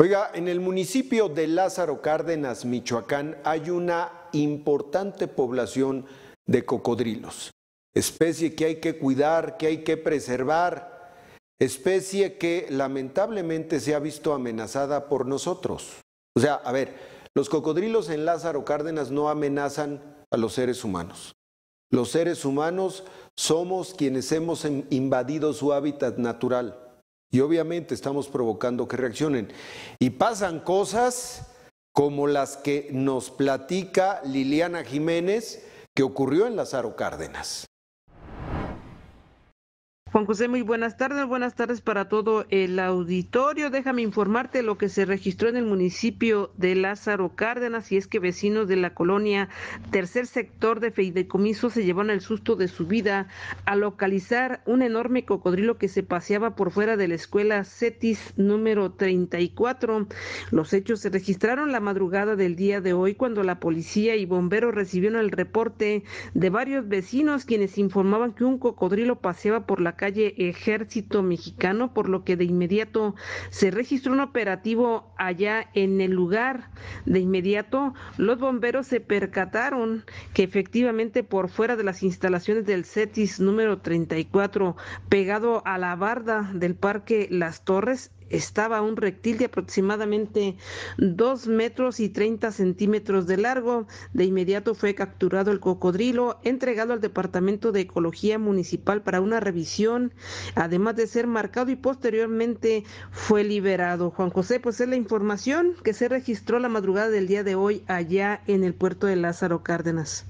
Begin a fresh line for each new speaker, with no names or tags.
Oiga, en el municipio de Lázaro Cárdenas, Michoacán, hay una importante población de cocodrilos, especie que hay que cuidar, que hay que preservar, especie que lamentablemente se ha visto amenazada por nosotros. O sea, a ver, los cocodrilos en Lázaro Cárdenas no amenazan a los seres humanos. Los seres humanos somos quienes hemos invadido su hábitat natural y obviamente estamos provocando que reaccionen. Y pasan cosas como las que nos platica Liliana Jiménez que ocurrió en Lázaro Cárdenas.
Juan José, muy buenas tardes. Buenas tardes para todo el auditorio. Déjame informarte lo que se registró en el municipio de Lázaro Cárdenas y es que vecinos de la colonia Tercer Sector de Feidecomiso se llevaron el susto de su vida al localizar un enorme cocodrilo que se paseaba por fuera de la escuela CETIS número 34. Los hechos se registraron la madrugada del día de hoy cuando la policía y bomberos recibieron el reporte de varios vecinos quienes informaban que un cocodrilo paseaba por la calle Ejército Mexicano, por lo que de inmediato se registró un operativo allá en el lugar. De inmediato los bomberos se percataron que efectivamente por fuera de las instalaciones del CETIS número 34, pegado a la barda del Parque Las Torres, estaba un reptil de aproximadamente 2 metros y 30 centímetros de largo. De inmediato fue capturado el cocodrilo, entregado al Departamento de Ecología Municipal para una revisión, además de ser marcado y posteriormente fue liberado. Juan José, pues es la información que se registró la madrugada del día de hoy allá en el puerto de Lázaro Cárdenas.